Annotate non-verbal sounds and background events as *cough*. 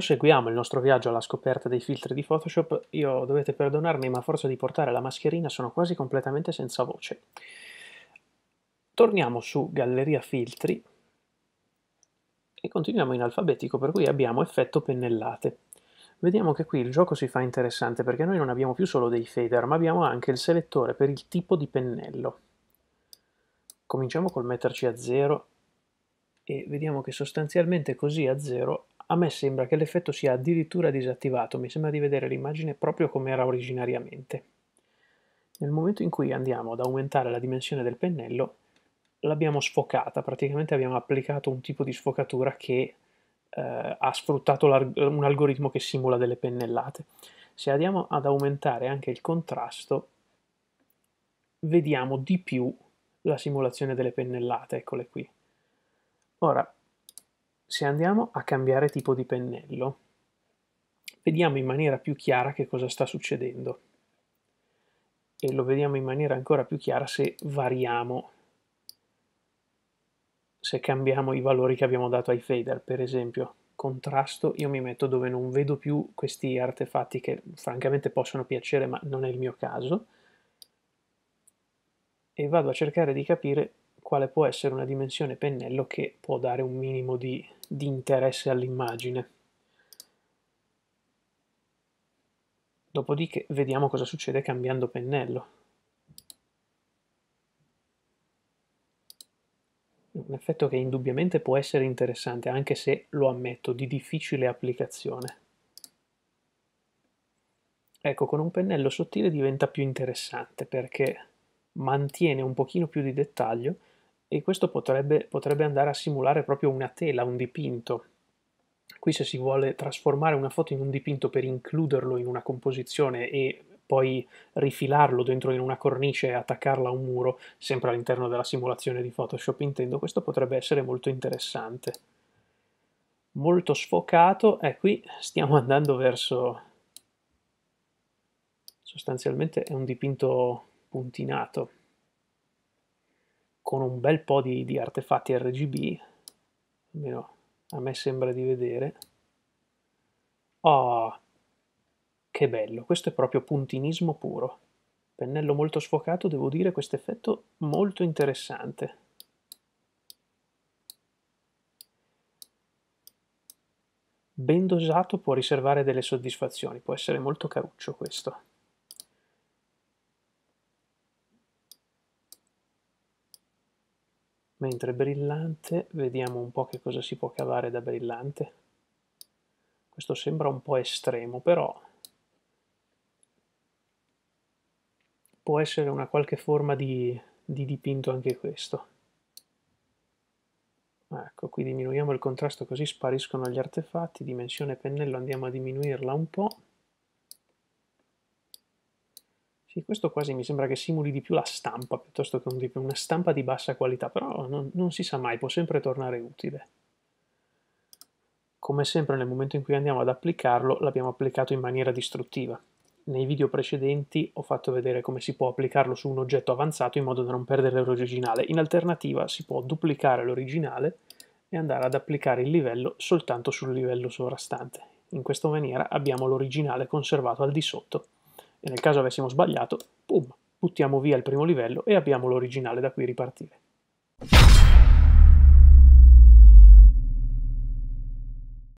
Proseguiamo il nostro viaggio alla scoperta dei filtri di Photoshop. Io dovete perdonarmi, ma a forza di portare la mascherina sono quasi completamente senza voce. Torniamo su Galleria Filtri e continuiamo in alfabetico, per cui abbiamo effetto pennellate. Vediamo che qui il gioco si fa interessante perché noi non abbiamo più solo dei fader, ma abbiamo anche il selettore per il tipo di pennello. Cominciamo col metterci a 0 e vediamo che sostanzialmente così a 0 a me sembra che l'effetto sia addirittura disattivato, mi sembra di vedere l'immagine proprio come era originariamente. Nel momento in cui andiamo ad aumentare la dimensione del pennello, l'abbiamo sfocata, praticamente abbiamo applicato un tipo di sfocatura che eh, ha sfruttato un algoritmo che simula delle pennellate. Se andiamo ad aumentare anche il contrasto, vediamo di più la simulazione delle pennellate, eccole qui. Ora, se andiamo a cambiare tipo di pennello, vediamo in maniera più chiara che cosa sta succedendo e lo vediamo in maniera ancora più chiara se variamo, se cambiamo i valori che abbiamo dato ai fader, per esempio contrasto io mi metto dove non vedo più questi artefatti che francamente possono piacere ma non è il mio caso e vado a cercare di capire quale può essere una dimensione pennello che può dare un minimo di, di interesse all'immagine. Dopodiché vediamo cosa succede cambiando pennello. Un effetto che indubbiamente può essere interessante, anche se, lo ammetto, di difficile applicazione. Ecco, con un pennello sottile diventa più interessante perché mantiene un pochino più di dettaglio e questo potrebbe, potrebbe andare a simulare proprio una tela, un dipinto. Qui se si vuole trasformare una foto in un dipinto per includerlo in una composizione e poi rifilarlo dentro in una cornice e attaccarla a un muro, sempre all'interno della simulazione di Photoshop intendo, questo potrebbe essere molto interessante. Molto sfocato, e eh, qui stiamo *laughs* andando verso... sostanzialmente è un dipinto puntinato con un bel po' di, di artefatti RGB, almeno a me sembra di vedere. Oh, che bello, questo è proprio puntinismo puro. Pennello molto sfocato, devo dire, questo effetto molto interessante. Ben dosato può riservare delle soddisfazioni, può essere molto caruccio questo. mentre brillante vediamo un po' che cosa si può cavare da brillante questo sembra un po' estremo però può essere una qualche forma di, di dipinto anche questo ecco qui diminuiamo il contrasto così spariscono gli artefatti dimensione pennello andiamo a diminuirla un po' Sì, questo quasi mi sembra che simuli di più la stampa piuttosto che un una stampa di bassa qualità, però non, non si sa mai, può sempre tornare utile. Come sempre nel momento in cui andiamo ad applicarlo l'abbiamo applicato in maniera distruttiva. Nei video precedenti ho fatto vedere come si può applicarlo su un oggetto avanzato in modo da non perdere l'originale. In alternativa si può duplicare l'originale e andare ad applicare il livello soltanto sul livello sovrastante. In questa maniera abbiamo l'originale conservato al di sotto e nel caso avessimo sbagliato, boom, buttiamo via il primo livello e abbiamo l'originale da cui ripartire.